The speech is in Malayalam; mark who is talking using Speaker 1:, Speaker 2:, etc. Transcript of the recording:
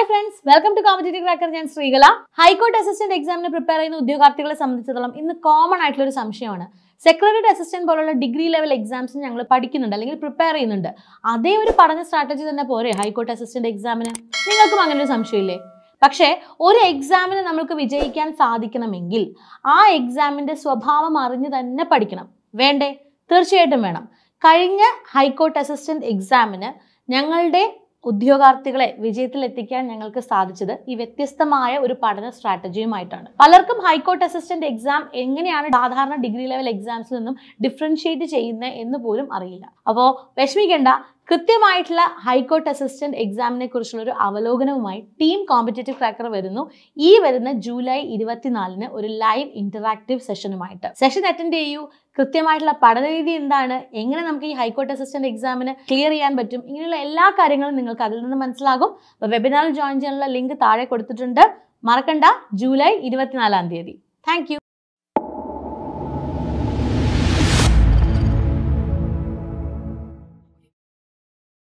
Speaker 1: hi friends welcome to competitive cracker ഞാൻ ശ്രീകല ഹൈക്കോർട്ട് അസിസ്റ്റന്റ് എക്സാമിന് പ്രിപ്പയർ ചെയ്യുന്ന ഉദ്യോഗാർത്ഥികളെ സംബന്ധിച്ചിടത്തോളം ഇന്ന് കോമൺ ആയിട്ടുള്ള ഒരു സംശയമാണ് സെക്രട്ടറി അസിസ്റ്റന്റ് പോലുള്ള ഡിഗ്രി ലെവൽ എക്സാംസ് ഞങ്ങൾ പഠിക്കുന്നുണ്ട് അല്ലെങ്കിൽ പ്രിപ്പയർ ചെയ്യുന്നുണ്ട് അതേ ഒരു പഠന സ്ട്രാറ്റജി തന്നെ പോരെ ഹൈക്കോർട്ട് അസിസ്റ്റന്റ് എക്സാമിന് നിങ്ങൾക്കും അങ്ങനെ ഒരു സംശയമില്ലേ പക്ഷേ ഒരു എക്സാമിന് നമ്മൾക്ക് വിജയിക്കാൻ സാധിക്കണമെങ്കിൽ ആ എക്സാമിന്റെ സ്വഭാവം അറിഞ്ഞ് തന്നെ പഠിക്കണം വേണ്ടേ തീർച്ചയായിട്ടും വേണം കഴിഞ്ഞ ഹൈക്കോർട്ട് അസിസ്റ്റന്റ് എക്സാമിന് ഞങ്ങളുടെ ഉദ്യോഗാർത്ഥികളെ വിജയത്തിലെത്തിക്കാൻ ഞങ്ങൾക്ക് സാധിച്ചത് ഈ വ്യത്യസ്തമായ ഒരു പഠന സ്ട്രാറ്റജിയുമായിട്ടാണ് പലർക്കും ഹൈക്കോർട്ട് അസിസ്റ്റന്റ് എക്സാം എങ്ങനെയാണ് സാധാരണ ഡിഗ്രി ലെവൽ എക്സാംസിൽ നിന്നും ഡിഫറൻഷിയേറ്റ് ചെയ്യുന്നത് എന്ന് പോലും അറിയില്ല അപ്പോൾ വിഷമിക്കേണ്ട കൃത്യമായിട്ടുള്ള ഹൈക്കോർട്ട് അസിസ്റ്റന്റ് എക്സാമിനെ കുറിച്ചുള്ള ഒരു അവലോകനവുമായി ടീം കോമ്പറ്റേറ്റീവ് ക്രാക്കർ വരുന്നു ഈ വരുന്ന ജൂലൈ ഇരുപത്തിനാലിന് ഒരു ലൈവ് ഇന്ററാക്റ്റീവ് സെഷനുമായിട്ട് സെഷൻ അറ്റൻഡ് ചെയ്യൂ കൃത്യമായിട്ടുള്ള പഠനരീതി എന്താണ് എങ്ങനെ നമുക്ക് ഈ ഹൈക്കോർട്ട് അസിസ്റ്റന്റ് എക്സാമിന് ക്ലിയർ ചെയ്യാൻ പറ്റും ഇങ്ങനെയുള്ള എല്ലാ കാര്യങ്ങളും നിങ്ങൾക്ക് അതിൽ നിന്ന് മനസ്സിലാകും വെബിനാറിൽ ജോയിൻ ചെയ്യാനുള്ള ലിങ്ക് താഴെ കൊടുത്തിട്ടുണ്ട് മറക്കണ്ട ജൂലൈ ഇരുപത്തിനാലാം തീയതി താങ്ക്